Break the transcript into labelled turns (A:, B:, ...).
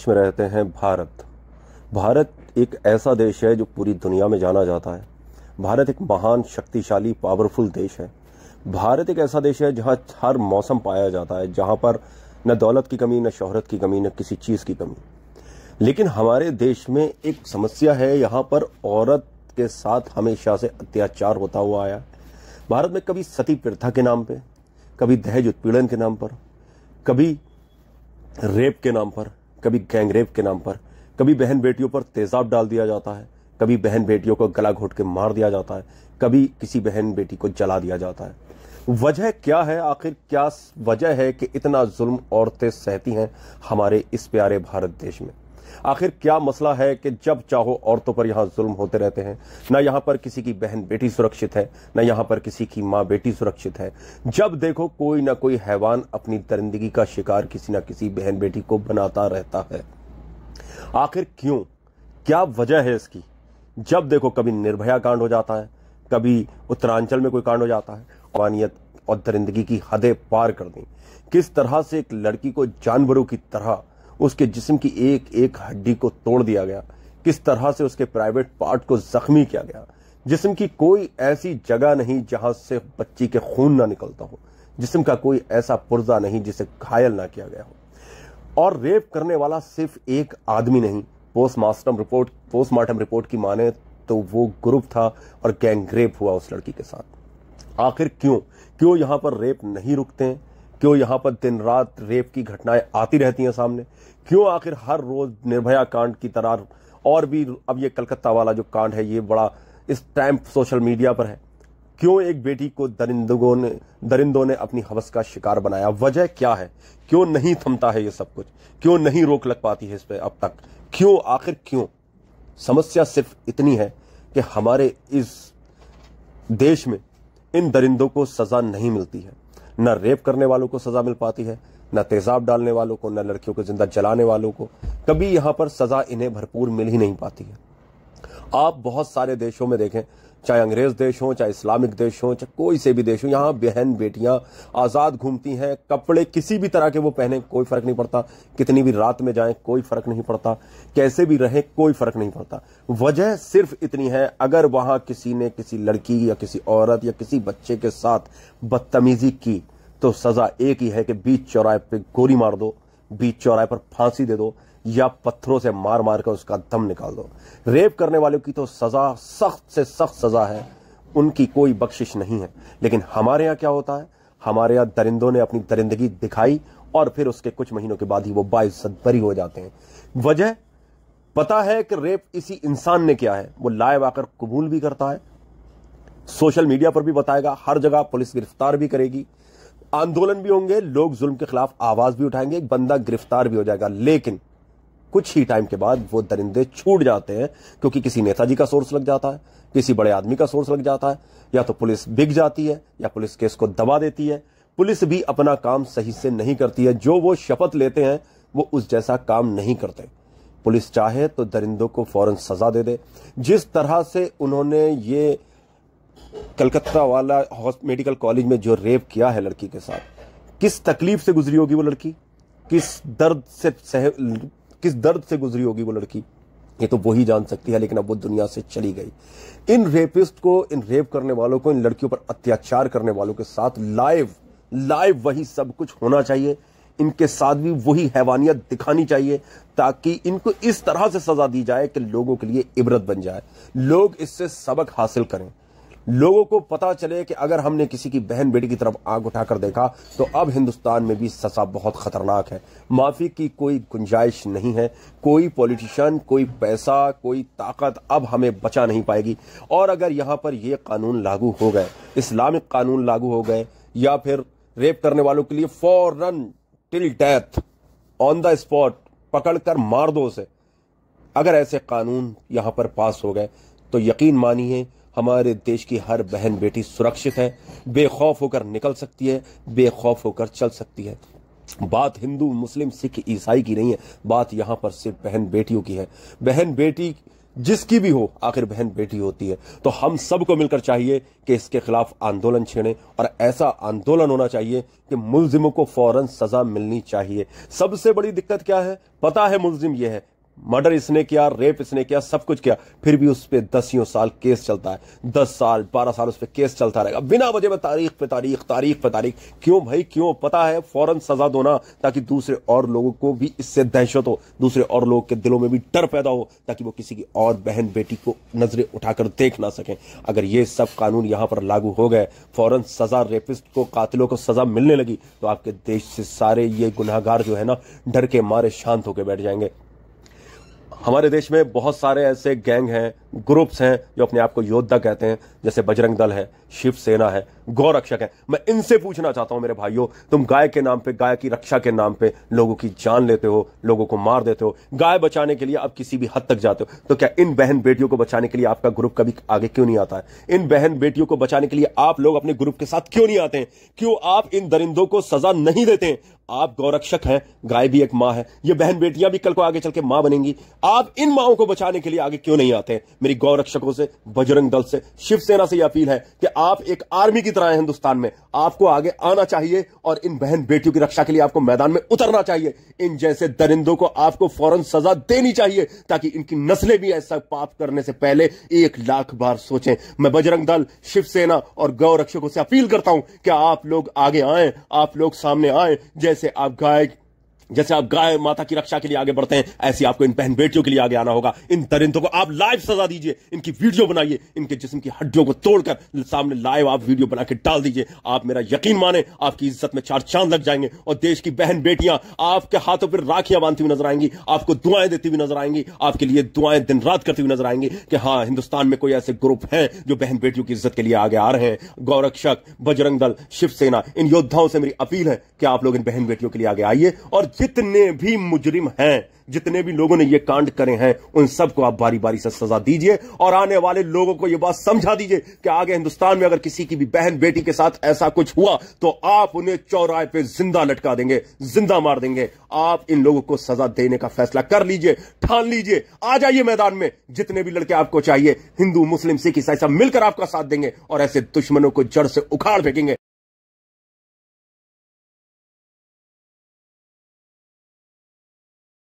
A: देश में रहते हैं भारत भारत एक ऐसा देश है जो पूरी दुनिया में जाना जाता है भारत एक महान शक्तिशाली पावरफुल देश है भारत एक ऐसा देश है जहां हर मौसम पाया जाता है जहां पर न दौलत की कमी न शोहरत की कमी न किसी चीज़ की कमी लेकिन हमारे देश में एक समस्या है यहां पर औरत के साथ हमेशा से अत्याचार होता हुआ आया भारत में कभी सती प्रथा के नाम पर कभी दहेज उत्पीड़न के नाम पर कभी रेप के नाम पर कभी गैंगरेप के नाम पर कभी बहन बेटियों पर तेजाब डाल दिया जाता है कभी बहन बेटियों को गला घोट के मार दिया जाता है कभी किसी बहन बेटी को जला दिया जाता है वजह क्या है आखिर क्या वजह है कि इतना जुल्म औरतें सहती हैं हमारे इस प्यारे भारत देश में आखिर क्या मसला है कि जब चाहो औरतों पर यहां जुल्म होते रहते हैं ना यहां पर किसी की बहन बेटी सुरक्षित है ना यहां पर किसी की माँ बेटी सुरक्षित है जब देखो कोई ना कोई हैवान अपनी दरिंदगी का शिकार किसी ना किसी बहन बेटी को बनाता रहता है आखिर क्यों क्या वजह है इसकी जब देखो कभी निर्भया कांड हो जाता है कभी उत्तरांचल में कोई कांड हो जाता है कवानियत और दरिंदगी की हदें पार कर दी किस तरह से एक लड़की को जानवरों की तरह उसके जिस्म की एक एक हड्डी को तोड़ दिया गया किस तरह से उसके प्राइवेट पार्ट को जख्मी किया गया जिस्म की कोई ऐसी जगह नहीं जहां से बच्ची के खून ना निकलता हो जिस्म का कोई ऐसा पुर्जा नहीं जिसे घायल ना किया गया हो और रेप करने वाला सिर्फ एक आदमी नहीं पोस्टमार्टम रिपोर्ट पोस्टमार्टम रिपोर्ट की माने तो वो ग्रुप था और गैंग रेप हुआ उस लड़की के साथ आखिर क्यों क्यों यहां पर रेप नहीं रुकते हैं क्यों यहां पर दिन रात रेप की घटनाएं आती रहती हैं सामने क्यों आखिर हर रोज निर्भया कांड की तरह और भी अब ये कलकत्ता वाला जो कांड है ये बड़ा इस टाइम सोशल मीडिया पर है क्यों एक बेटी को दरिंदों ने दरिंदों ने अपनी हवस का शिकार बनाया वजह क्या है क्यों नहीं थमता है ये सब कुछ क्यों नहीं रोक लग पाती है इस पर अब तक क्यों आखिर क्यों समस्या सिर्फ इतनी है कि हमारे इस देश में इन दरिंदों को सजा नहीं मिलती है न रेप करने वालों को सजा मिल पाती है न तेजाब डालने वालों को न लड़कियों को जिंदा जलाने वालों को कभी यहां पर सजा इन्हें भरपूर मिल ही नहीं पाती है आप बहुत सारे देशों में देखें चाहे अंग्रेज देश हो चाहे इस्लामिक देश हो चाहे कोई से भी देश हो यहाँ बहन बेटियां आज़ाद घूमती हैं कपड़े किसी भी तरह के वो पहने कोई फ़र्क नहीं पड़ता कितनी भी रात में जाएं कोई फ़र्क नहीं पड़ता कैसे भी रहें कोई फ़र्क नहीं पड़ता वजह सिर्फ इतनी है अगर वहां किसी ने किसी लड़की या किसी औरत या किसी बच्चे के साथ बदतमीजी की तो सज़ा एक ही है कि बीच चौराहे पर गोली मार दो बीच चौराहे पर फांसी दे दो या पत्थरों से मार मार कर उसका दम निकाल दो रेप करने वालों की तो सज़ा सख्त से सख्त सज़ा है उनकी कोई बख्शिश नहीं है लेकिन हमारे यहां क्या होता है हमारे यहां दरिंदों ने अपनी दरिंदगी दिखाई और फिर उसके कुछ महीनों के बाद ही वो बाइज्जत बरी हो जाते हैं वजह पता है कि रेप इसी इंसान ने किया है वो लाइव आकर कबूल भी करता है सोशल मीडिया पर भी बताएगा हर जगह पुलिस गिरफ्तार भी करेगी आंदोलन भी होंगे लोग जुल्म के खिलाफ आवाज भी उठाएंगे एक बंदा गिरफ्तार भी हो जाएगा लेकिन कुछ ही टाइम के बाद वो दरिंदे छूट जाते हैं क्योंकि किसी नेताजी का सोर्स लग जाता है किसी बड़े आदमी का सोर्स लग जाता है या तो पुलिस बिक जाती है या पुलिस केस को दबा देती है पुलिस भी अपना काम सही से नहीं करती है जो वो शपथ लेते हैं वो उस जैसा काम नहीं करते पुलिस चाहे तो दरिंदों को फौरन सजा दे दे जिस तरह से उन्होंने ये कलकत्ता वाला मेडिकल कॉलेज में जो रेप किया है लड़की के साथ किस तकलीफ से गुजरी होगी वो लड़की किस दर्द से सह किस दर्द से गुजरी होगी वो लड़की ये तो वही जान सकती है लेकिन अब वो दुनिया से चली गई इन रेपिस्ट को इन रेप करने वालों को इन लड़कियों पर अत्याचार करने वालों के साथ लाइव लाइव वही सब कुछ होना चाहिए इनके साथ भी वही हैवानियत दिखानी चाहिए ताकि इनको इस तरह से सजा दी जाए कि लोगों के लिए इबरत बन जाए लोग इससे सबक हासिल करें लोगों को पता चले कि अगर हमने किसी की बहन बेटी की तरफ आग उठाकर देखा तो अब हिंदुस्तान में भी ससा बहुत खतरनाक है माफी की कोई गुंजाइश नहीं है कोई पॉलिटिशियन कोई पैसा कोई ताकत अब हमें बचा नहीं पाएगी और अगर यहां पर यह कानून लागू हो गए इस्लामिक कानून लागू हो गए या फिर रेप करने वालों के लिए फॉरन till death on the spot पकड़कर मार दो उसे अगर ऐसे कानून यहां पर पास हो गए तो यकीन मानिए हमारे देश की हर बहन बेटी सुरक्षित है बेखौफ होकर निकल सकती है बेखौफ होकर चल सकती है बात हिंदू मुस्लिम सिख ईसाई की नहीं है बात यहाँ पर सिर्फ बहन बेटियों की है बहन बेटी जिसकी भी हो आखिर बहन बेटी होती है तो हम सबको मिलकर चाहिए कि इसके खिलाफ आंदोलन छेड़े और ऐसा आंदोलन होना चाहिए कि मुलजिमों को फौरन सजा मिलनी चाहिए सबसे बड़ी दिक्कत क्या है पता है मुलजिम यह है मर्डर इसने किया रेप इसने किया सब कुछ किया फिर भी उस पर दसियों साल केस चलता है दस साल बारह साल उस पर केस चलता रहेगा बिना वजह में तारीख पे तारीख तारीख पे तारीख क्यों भाई क्यों पता है फौरन सजा दो ना ताकि दूसरे और लोगों को भी इससे दहशत हो दूसरे और लोगों के दिलों में भी डर पैदा हो ताकि वो किसी की और बहन बेटी को नजरें उठाकर देख ना सकें अगर ये सब कानून यहां पर लागू हो गए फौरन सजा रेपिस्ट को कातिलों को सजा मिलने लगी तो आपके देश से सारे ये गुनाहगार जो है ना डर के मारे शांत होकर बैठ जाएंगे हमारे देश में बहुत सारे ऐसे गैंग हैं ग्रुप्स हैं जो अपने आप को योद्धा कहते हैं जैसे बजरंग दल है शिवसेना है गौरक्षक है मैं इनसे पूछना चाहता हूं मेरे भाइयों तुम गाय के नाम पे गाय की रक्षा के नाम पे लोगों की जान लेते हो लोगों को मार देते हो गाय बचाने के लिए आप किसी भी हद तक जाते हो तो क्या इन बहन बेटियों को बचाने के लिए आपका ग्रुप कभी आगे क्यों नहीं आता है इन बहन बेटियों को बचाने के लिए आप लोग अपने ग्रुप के साथ क्यों नहीं आते हैं क्यों आप इन दरिंदों को सजा नहीं देते हैं आप गौरक्षक हैं गाय भी एक माँ है ये बहन बेटियां भी कल को आगे चल के माँ बनेंगी आप इन माओ को बचाने के लिए आगे क्यों नहीं आते मेरी गौ रक्षकों से बजरंग दल से शिवसेना से यह अपील है कि आप एक आर्मी की तरह हिंदुस्तान में आपको आगे आना चाहिए और इन बहन बेटियों की रक्षा के लिए आपको मैदान में उतरना चाहिए इन जैसे दरिंदों को आपको फौरन सजा देनी चाहिए ताकि इनकी नस्लें भी ऐसा पाप करने से पहले एक लाख बार सोचें मैं बजरंग दल शिवसेना और गौ रक्षकों से अपील करता हूं कि आप लोग आगे आए आप लोग सामने आए जैसे आप गायक जैसे आप गाय माता की रक्षा के लिए आगे बढ़ते हैं ऐसे आपको इन बहन बेटियों के लिए आगे आना होगा इन दरिंदों को आप लाइव सजा दीजिए इनकी वीडियो बनाइए इनके जिस्म की हड्डियों को तोड़कर सामने लाइव आप वीडियो बना के डाल दीजिए आप मेरा यकीन माने आपकी इज्जत में चार चांद लग जाएंगे और देश की बहन बेटियां आपके हाथों पर राखियां बांधती हुई नजर आएंगी आपको दुआएं देती हुई नजर आएंगी आपके लिए दुआएं दिन रात करती हुई नजर आएंगी कि हाँ हिंदुस्तान में कोई ऐसे ग्रुप है जो बहन बेटियों की इज्जत के लिए आगे आ रहे हैं गौरक्षक बजरंग दल शिवसेना इन योद्धाओं से मेरी अपील है कि आप लोग इन बहन बेटियों के लिए आगे आइए और जितने भी मुजरिम हैं जितने भी लोगों ने ये कांड करे हैं उन सबको आप बारी बारी से सजा दीजिए और आने वाले लोगों को यह बात समझा दीजिए कि आगे हिंदुस्तान में अगर किसी की भी बहन बेटी के साथ ऐसा कुछ हुआ तो आप उन्हें चौराहे पे जिंदा लटका देंगे जिंदा मार देंगे आप इन लोगों को सजा देने का फैसला कर लीजिए ठान लीजिए आ जाइए मैदान में जितने भी लड़के आपको चाहिए हिंदू मुस्लिम सिख ईसाई सब मिलकर आपका साथ देंगे और ऐसे दुश्मनों को जड़ से उखाड़ फेंकेंगे